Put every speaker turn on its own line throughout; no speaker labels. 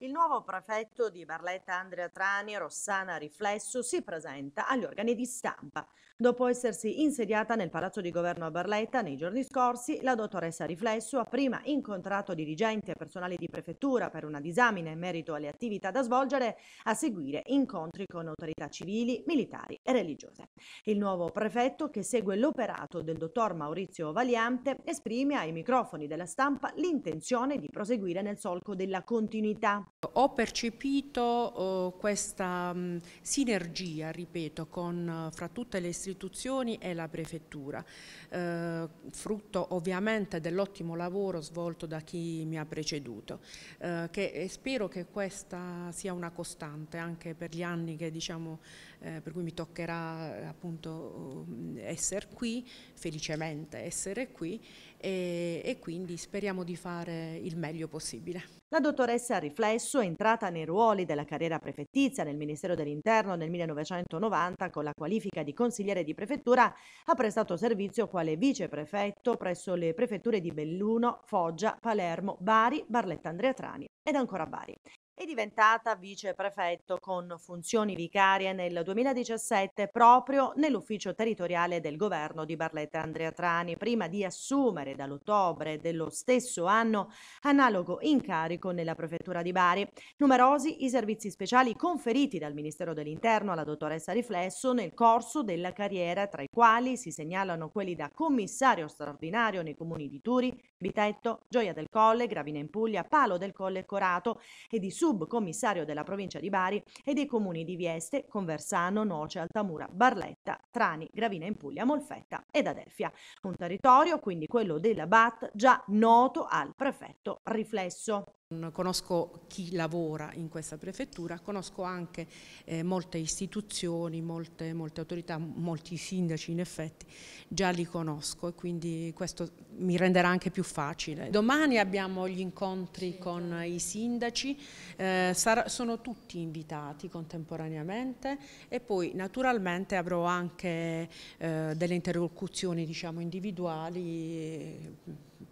Il nuovo prefetto di Barletta Andrea Trani, Rossana Riflesso, si presenta agli organi di stampa. Dopo essersi insediata nel palazzo di governo a Barletta nei giorni scorsi, la dottoressa Riflesso ha prima incontrato dirigenti e personale di prefettura per una disamina in merito alle attività da svolgere, a seguire incontri con autorità civili, militari e religiose. Il nuovo prefetto, che segue l'operato del dottor Maurizio Valiante, esprime ai microfoni della stampa l'intenzione di proseguire nel solco della continuità ho percepito eh, questa mh, mm, sinergia,
ripeto, con, eh, fra tutte le istituzioni e la prefettura, eh, frutto ovviamente dell'ottimo lavoro svolto da chi mi ha preceduto, eh, che, e spero che questa sia una costante anche per gli anni che, diciamo, eh, per cui mi toccherà eh, appunto mm, essere qui, felicemente essere
qui, e, e quindi speriamo di fare il meglio possibile. La dottoressa riflette sua entrata nei ruoli della carriera prefettizia nel Ministero dell'Interno nel 1990 con la qualifica di consigliere di prefettura, ha prestato servizio quale viceprefetto presso le prefetture di Belluno, Foggia, Palermo, Bari, Barletta Andrea Trani ed ancora Bari è diventata viceprefetto con funzioni vicarie nel 2017 proprio nell'ufficio territoriale del governo di Barletta Andrea Trani, prima di assumere dall'ottobre dello stesso anno analogo incarico nella prefettura di Bari. Numerosi i servizi speciali conferiti dal Ministero dell'Interno alla dottoressa Riflesso nel corso della carriera, tra i quali si segnalano quelli da commissario straordinario nei comuni di Turi, Bitetto, Gioia del Colle, Gravina in Puglia, Palo del Colle e Corato e di su subcommissario della provincia di Bari e dei comuni di Vieste, Conversano, Noce, Altamura, Barletta, Trani, Gravina in Puglia, Molfetta ed Adelfia. Un territorio, quindi quello della BAT, già noto al prefetto Riflesso. Conosco
chi lavora in questa prefettura, conosco anche eh, molte istituzioni, molte, molte, autorità, molti sindaci in effetti, già li conosco e quindi questo mi renderà anche più facile. Domani abbiamo gli incontri con certo. i sindaci, eh, sarà, sono tutti invitati contemporaneamente e poi naturalmente avrò anche eh, delle interlocuzioni diciamo, individuali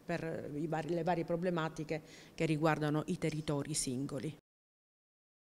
per le varie problematiche che riguardano i territori singoli.